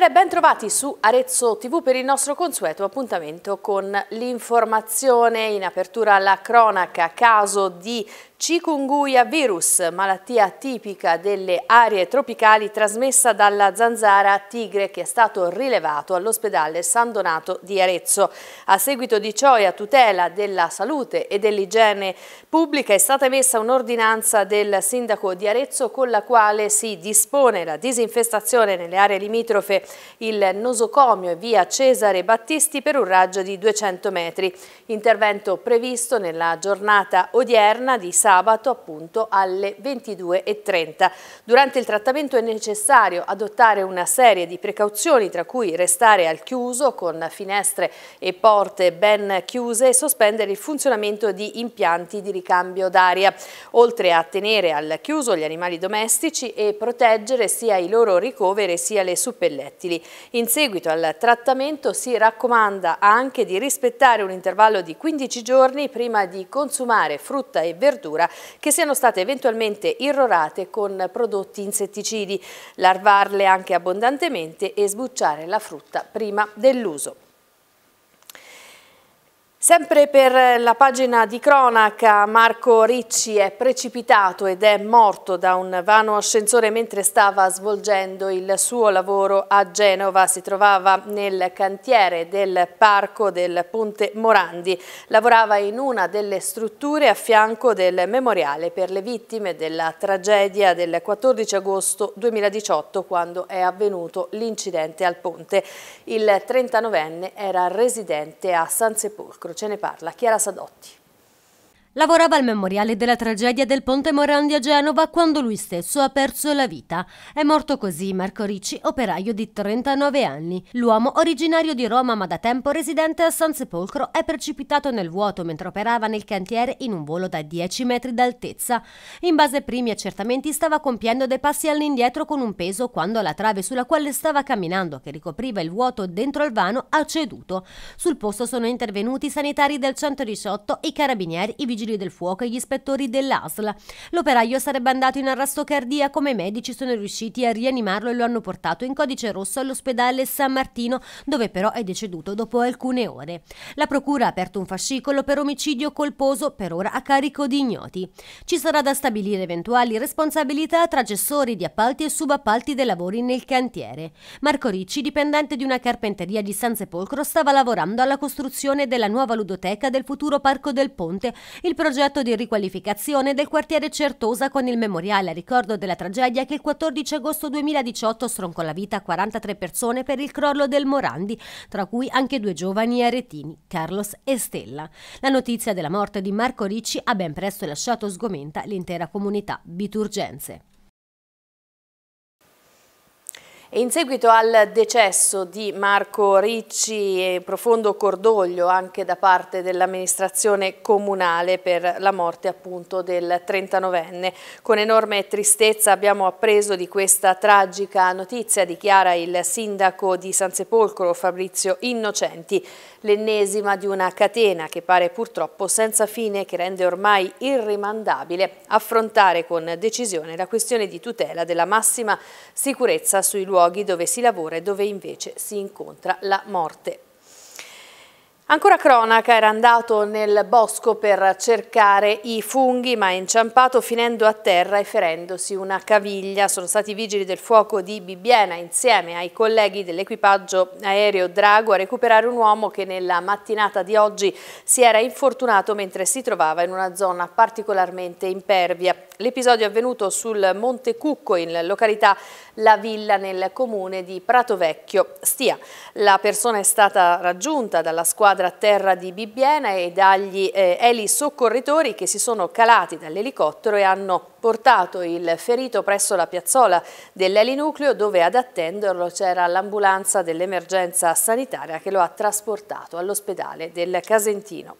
Buonasera e ben su Arezzo TV per il nostro consueto appuntamento con l'informazione. In apertura alla cronaca, caso di Chikungunya virus, malattia tipica delle aree tropicali trasmessa dalla zanzara tigre che è stato rilevato all'ospedale San Donato di Arezzo. A seguito di ciò e a tutela della salute e dell'igiene pubblica è stata emessa un'ordinanza del sindaco di Arezzo con la quale si dispone la disinfestazione nelle aree limitrofe il nosocomio e via Cesare Battisti per un raggio di 200 metri. Intervento previsto nella giornata odierna di San sabato appunto alle 22.30. Durante il trattamento è necessario adottare una serie di precauzioni tra cui restare al chiuso con finestre e porte ben chiuse e sospendere il funzionamento di impianti di ricambio d'aria, oltre a tenere al chiuso gli animali domestici e proteggere sia i loro ricoveri sia le suppellettili. In seguito al trattamento si raccomanda anche di rispettare un intervallo di 15 giorni prima di consumare frutta e verdura Natura che siano state eventualmente irrorate con prodotti insetticidi, larvarle anche abbondantemente e sbucciare la frutta prima dell'uso. Sempre per la pagina di cronaca, Marco Ricci è precipitato ed è morto da un vano ascensore mentre stava svolgendo il suo lavoro a Genova. Si trovava nel cantiere del parco del Ponte Morandi. Lavorava in una delle strutture a fianco del memoriale per le vittime della tragedia del 14 agosto 2018 quando è avvenuto l'incidente al ponte. Il 39enne era residente a San Sepolcro. Ce ne parla Chiara Sadotti. Lavorava al memoriale della tragedia del Ponte Morandi a Genova quando lui stesso ha perso la vita. È morto così Marco Ricci, operaio di 39 anni. L'uomo, originario di Roma ma da tempo residente a San Sepolcro, è precipitato nel vuoto mentre operava nel cantiere in un volo da 10 metri d'altezza. In base ai primi accertamenti stava compiendo dei passi all'indietro con un peso quando la trave sulla quale stava camminando, che ricopriva il vuoto dentro il vano, ha ceduto. Sul posto sono intervenuti i sanitari del 118, i carabinieri, i vigili vigili del fuoco e gli ispettori dell'ASL. L'operaio sarebbe andato in arresto cardiaco, ma i medici sono riusciti a rianimarlo e lo hanno portato in codice rosso all'ospedale San Martino, dove però è deceduto dopo alcune ore. La procura ha aperto un fascicolo per omicidio colposo, per ora a carico di ignoti. Ci sarà da stabilire eventuali responsabilità tra gestori di appalti e subappalti dei lavori nel cantiere. Marco Ricci, dipendente di una carpenteria di San Sepolcro, stava lavorando alla costruzione della nuova ludoteca del futuro Parco del Ponte, il progetto di riqualificazione del quartiere Certosa con il memoriale a ricordo della tragedia che il 14 agosto 2018 stroncò la vita a 43 persone per il crollo del Morandi, tra cui anche due giovani aretini, Carlos e Stella. La notizia della morte di Marco Ricci ha ben presto lasciato sgomenta l'intera comunità biturgenze in seguito al decesso di Marco Ricci, profondo cordoglio anche da parte dell'amministrazione comunale per la morte appunto del 39enne. Con enorme tristezza abbiamo appreso di questa tragica notizia, dichiara il sindaco di San Sepolcro Fabrizio Innocenti, l'ennesima di una catena che pare purtroppo senza fine che rende ormai irrimandabile affrontare con decisione la questione di tutela della massima sicurezza sui luoghi luoghi dove si lavora e dove invece si incontra la morte. Ancora cronaca, era andato nel bosco per cercare i funghi ma è inciampato finendo a terra e ferendosi una caviglia. Sono stati i vigili del fuoco di Bibbiena insieme ai colleghi dell'equipaggio aereo Drago a recuperare un uomo che nella mattinata di oggi si era infortunato mentre si trovava in una zona particolarmente impervia. L'episodio è avvenuto sul Monte Cucco in località La Villa nel comune di Prato Vecchio. Stia, la persona è stata raggiunta dalla squadra squadra a terra di Bibbiena e dagli eh, eli soccorritori che si sono calati dall'elicottero e hanno portato il ferito presso la piazzola dell'elinucleo dove ad attenderlo c'era l'ambulanza dell'emergenza sanitaria che lo ha trasportato all'ospedale del Casentino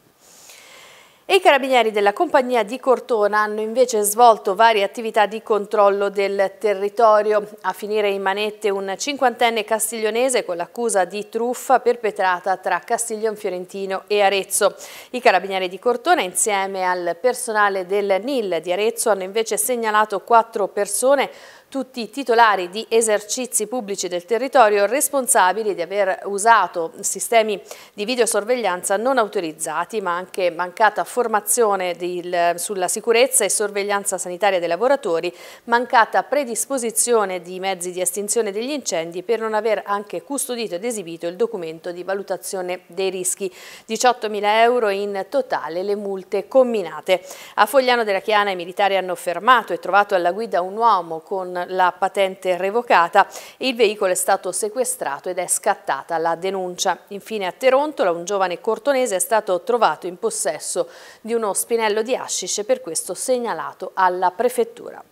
i carabinieri della compagnia di Cortona hanno invece svolto varie attività di controllo del territorio. A finire in manette un cinquantenne castiglionese con l'accusa di truffa perpetrata tra Castiglion Fiorentino e Arezzo. I carabinieri di Cortona insieme al personale del NIL di Arezzo hanno invece segnalato quattro persone tutti i titolari di esercizi pubblici del territorio responsabili di aver usato sistemi di videosorveglianza non autorizzati, ma anche mancata formazione di, sulla sicurezza e sorveglianza sanitaria dei lavoratori, mancata predisposizione di mezzi di estinzione degli incendi per non aver anche custodito ed esibito il documento di valutazione dei rischi. 18.000 euro in totale le multe combinate. A Fogliano della Chiana i militari hanno fermato e trovato alla guida un uomo con la patente revocata e il veicolo è stato sequestrato ed è scattata la denuncia. Infine a Terontola un giovane cortonese è stato trovato in possesso di uno spinello di hashish e per questo segnalato alla prefettura.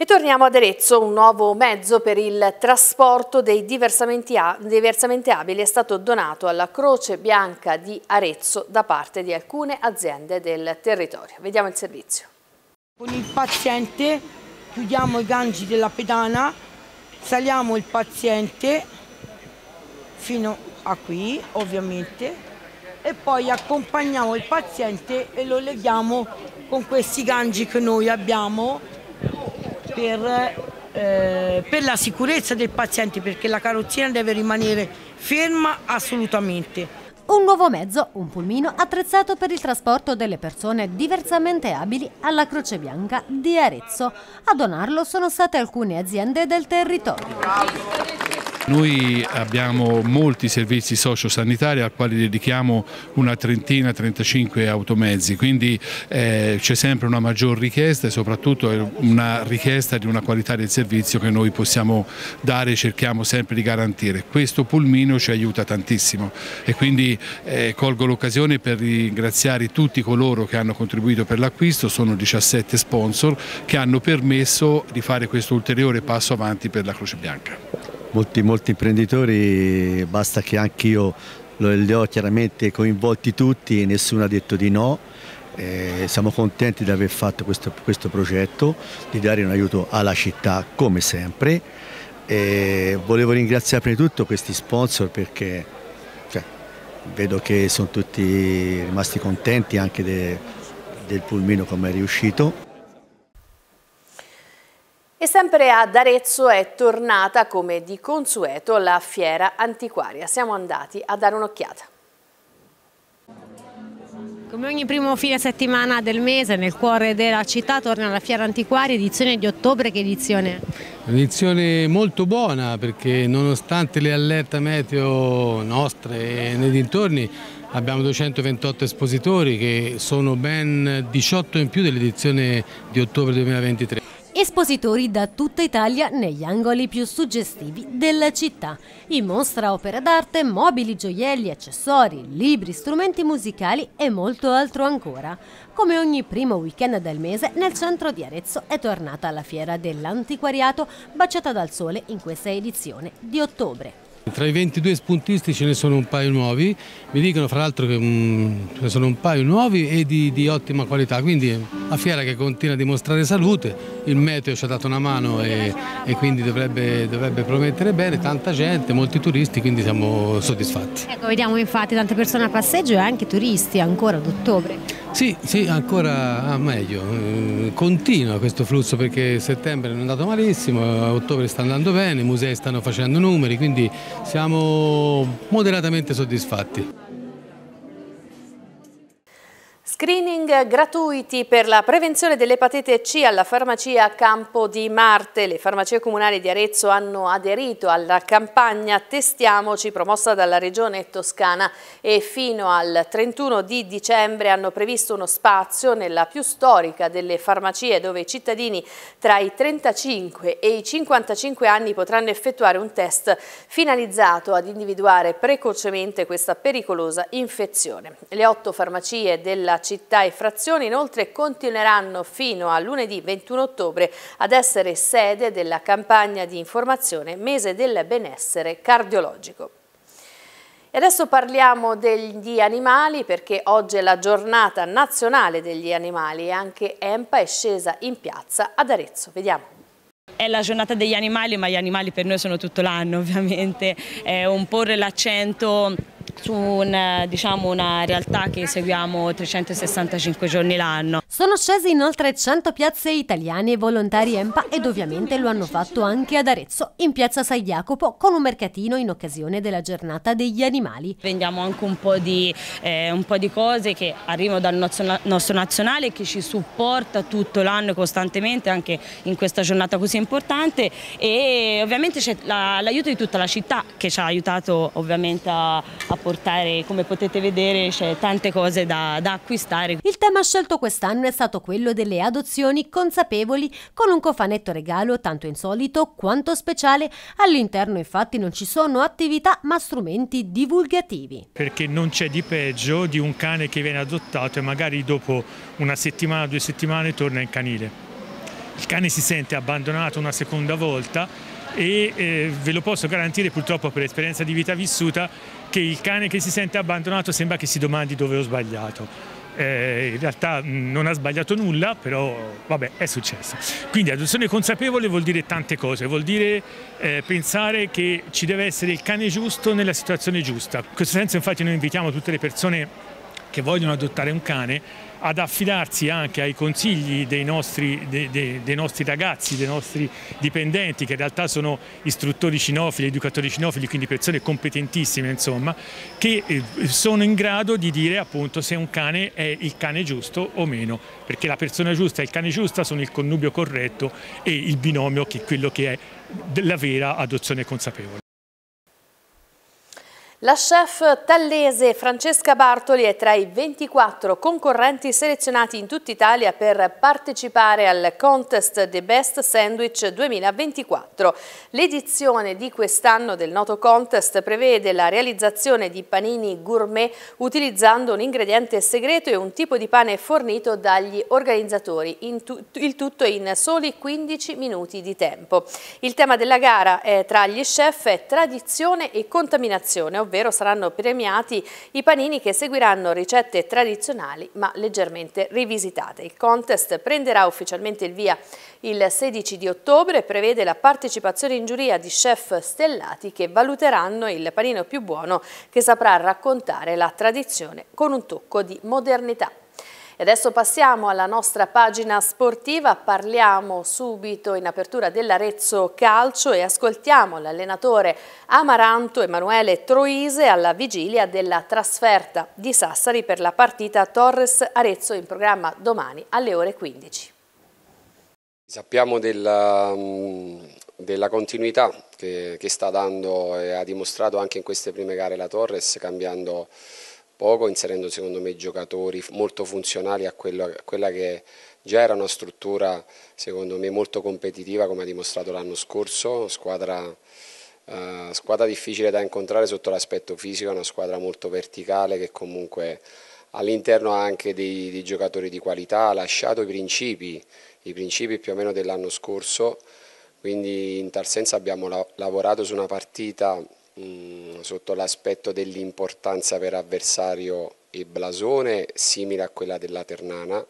E torniamo ad Arezzo, un nuovo mezzo per il trasporto dei diversamente abili è stato donato alla Croce Bianca di Arezzo da parte di alcune aziende del territorio. Vediamo il servizio. Con il paziente chiudiamo i ganci della pedana, saliamo il paziente fino a qui ovviamente e poi accompagniamo il paziente e lo leghiamo con questi ganci che noi abbiamo per, eh, per la sicurezza del paziente perché la carrozzina deve rimanere ferma assolutamente. Un nuovo mezzo, un pulmino, attrezzato per il trasporto delle persone diversamente abili alla Croce Bianca di Arezzo. A donarlo sono state alcune aziende del territorio. Noi abbiamo molti servizi sociosanitari al quali dedichiamo una trentina, 35 automezzi, quindi eh, c'è sempre una maggior richiesta e soprattutto una richiesta di una qualità del servizio che noi possiamo dare e cerchiamo sempre di garantire. Questo pulmino ci aiuta tantissimo e quindi eh, colgo l'occasione per ringraziare tutti coloro che hanno contribuito per l'acquisto, sono 17 sponsor che hanno permesso di fare questo ulteriore passo avanti per la Croce Bianca molti, molti imprenditori, basta che anch'io li ho chiaramente coinvolti tutti e nessuno ha detto di no. Eh, siamo contenti di aver fatto questo, questo, progetto, di dare un aiuto alla città come sempre. Eh, volevo ringraziare prima di tutto questi sponsor perché cioè, vedo che sono tutti rimasti contenti anche de, del pulmino come è riuscito. E sempre ad Arezzo è tornata come di consueto la fiera antiquaria. Siamo andati a dare un'occhiata. Come ogni primo fine settimana del mese nel cuore della città torna la fiera antiquaria edizione di ottobre, che edizione? Un'edizione molto buona perché nonostante le allerte meteo nostre e nei dintorni abbiamo 228 espositori che sono ben 18 in più dell'edizione di ottobre 2023. Espositori da tutta Italia negli angoli più suggestivi della città. In mostra opere d'arte, mobili, gioielli, accessori, libri, strumenti musicali e molto altro ancora. Come ogni primo weekend del mese, nel centro di Arezzo è tornata la fiera dell'antiquariato, baciata dal sole in questa edizione di ottobre. Tra i 22 spuntisti ce ne sono un paio nuovi, mi dicono fra l'altro che um, ce ne sono un paio nuovi e di, di ottima qualità, quindi la fiera che continua a dimostrare salute, il meteo ci ha dato una mano e, e quindi dovrebbe, dovrebbe, promettere bene, tanta gente, molti turisti, quindi siamo soddisfatti. Ecco, vediamo infatti tante persone a passeggio e anche turisti ancora ad ottobre. Sì, sì, ancora ah, meglio, eh, continua questo flusso perché settembre è andato malissimo, ottobre sta andando bene, i musei stanno facendo numeri, quindi siamo moderatamente soddisfatti. Screening gratuiti per la prevenzione dell'epatite C alla farmacia Campo di Marte. Le farmacie comunali di Arezzo hanno aderito alla campagna Testiamoci promossa dalla Regione Toscana e fino al 31 di dicembre hanno previsto uno spazio nella più storica delle farmacie dove i cittadini tra i 35 e i 55 anni potranno effettuare un test finalizzato ad individuare precocemente questa pericolosa infezione. Le otto farmacie della città città e frazioni inoltre continueranno fino a lunedì 21 ottobre ad essere sede della campagna di informazione Mese del Benessere Cardiologico. E adesso parliamo degli animali perché oggi è la giornata nazionale degli animali e anche EMPA è scesa in piazza ad Arezzo. Vediamo. È la giornata degli animali ma gli animali per noi sono tutto l'anno ovviamente, è un porre l'accento su un, diciamo, una realtà che seguiamo 365 giorni l'anno. Sono scesi in oltre 100 piazze italiane volontari EMPA ed ovviamente lo hanno fatto anche ad Arezzo, in piazza San Jacopo, con un mercatino in occasione della giornata degli animali. Vendiamo anche un po' di, eh, un po di cose che arrivano dal nostro nazionale che ci supporta tutto l'anno costantemente anche in questa giornata così importante e ovviamente c'è l'aiuto la, di tutta la città che ci ha aiutato ovviamente a, a portare, come potete vedere c'è tante cose da, da acquistare. Il tema scelto quest'anno è stato quello delle adozioni consapevoli con un cofanetto regalo tanto insolito quanto speciale. All'interno infatti non ci sono attività ma strumenti divulgativi. Perché non c'è di peggio di un cane che viene adottato e magari dopo una settimana, due settimane torna in canile. Il cane si sente abbandonato una seconda volta e eh, ve lo posso garantire purtroppo per esperienza di vita vissuta che il cane che si sente abbandonato sembra che si domandi dove ho sbagliato. Eh, in realtà mm, non ha sbagliato nulla, però vabbè, è successo. Quindi adozione consapevole vuol dire tante cose, vuol dire eh, pensare che ci deve essere il cane giusto nella situazione giusta. In questo senso infatti noi invitiamo tutte le persone che vogliono adottare un cane ad affidarsi anche ai consigli dei nostri, dei, dei, dei nostri, ragazzi, dei nostri dipendenti, che in realtà sono istruttori cinofili, educatori cinofili, quindi persone competentissime, insomma, che eh, sono in grado di dire appunto se un cane è il cane giusto o meno, perché la persona giusta e il cane giusta sono il connubio corretto e il binomio che è quello che è la vera adozione consapevole. La chef tallese Francesca Bartoli è tra i 24 concorrenti selezionati in tutta Italia per partecipare al contest The Best Sandwich 2024. L'edizione di quest'anno del noto contest prevede la realizzazione di panini gourmet utilizzando un ingrediente segreto e un tipo di pane fornito dagli organizzatori, il tutto in soli 15 minuti di tempo. Il tema della gara è tra gli chef è tradizione e contaminazione, ovvero saranno premiati i panini che seguiranno ricette tradizionali ma leggermente rivisitate. Il contest prenderà ufficialmente il via il 16 di ottobre, e prevede la partecipazione in giuria di chef stellati che valuteranno il panino più buono che saprà raccontare la tradizione con un tocco di modernità. E adesso passiamo alla nostra pagina sportiva, parliamo subito in apertura dell'Arezzo Calcio e ascoltiamo l'allenatore Amaranto Emanuele Troise alla vigilia della trasferta di Sassari per la partita Torres-Arezzo in programma domani alle ore 15. Sappiamo della, mm, della continuità che, che, sta dando e ha dimostrato anche in queste prime gare la Torres cambiando poco, inserendo secondo me giocatori molto funzionali a, quello, a quella che già era una struttura secondo me molto competitiva come ha dimostrato l'anno scorso, squadra, eh, squadra difficile da incontrare sotto l'aspetto fisico, una squadra molto verticale che comunque all'interno ha anche dei, dei, giocatori di qualità, ha lasciato i principi, i principi più o meno dell'anno scorso, quindi in tal senso abbiamo lavorato su una partita Mm, sotto l'aspetto dell'importanza per avversario e blasone simile a quella della Ternana,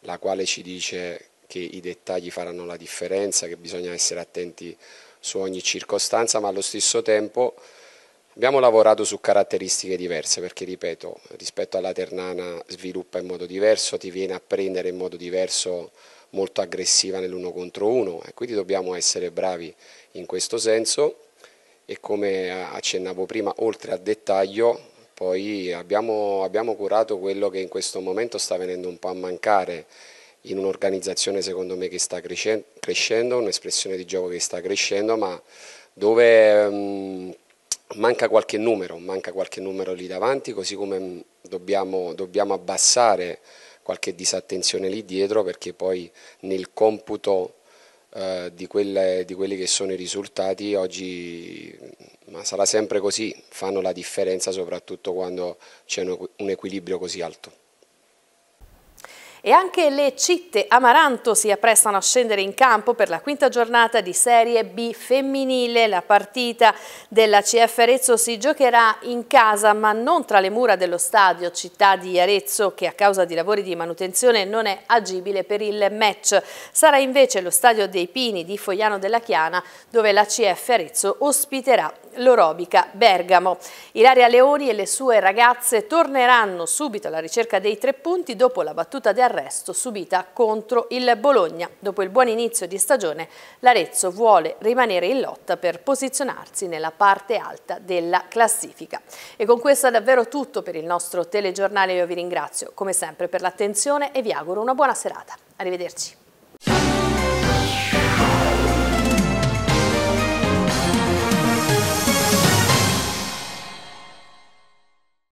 la quale ci dice che i dettagli faranno la differenza, che bisogna essere attenti su ogni circostanza, ma allo stesso tempo abbiamo lavorato su caratteristiche diverse, perché ripeto, rispetto alla Ternana sviluppa in modo diverso, ti viene a prendere in modo diverso, molto aggressiva nell'uno contro uno, e quindi dobbiamo essere bravi in questo senso e come accennavo prima, oltre al dettaglio, poi abbiamo, abbiamo curato quello che in questo momento sta venendo un po' a mancare in un'organizzazione secondo me che sta crescendo, un'espressione di gioco che sta crescendo, ma dove mh, mm, manca qualche numero, manca qualche numero lì davanti, così come mm, dobbiamo, dobbiamo abbassare qualche disattenzione lì dietro perché poi nel computo eh, di, quelle, di, quelli che sono i risultati oggi, mm, ma sarà sempre così, fanno la differenza soprattutto quando c'è un equilibrio così alto. E anche le Citte Amaranto si apprestano a scendere in campo per la quinta giornata di Serie B femminile. La partita della CF Arezzo si giocherà in casa ma non tra le mura dello stadio Città di Arezzo che a causa di lavori di manutenzione non è agibile per il match. Sarà invece lo stadio dei Pini di Fogliano della Chiana dove la CF Arezzo ospiterà l'Orobica Bergamo. Ilaria Leoni e le sue ragazze torneranno subito alla ricerca dei tre punti dopo la battuta di d'arresto subita contro il Bologna. Dopo il buon inizio di stagione l'Arezzo vuole rimanere in lotta per posizionarsi nella parte alta della classifica. E con questo è davvero tutto per il nostro telegiornale. Io vi ringrazio come sempre per l'attenzione e vi auguro una buona serata. Arrivederci.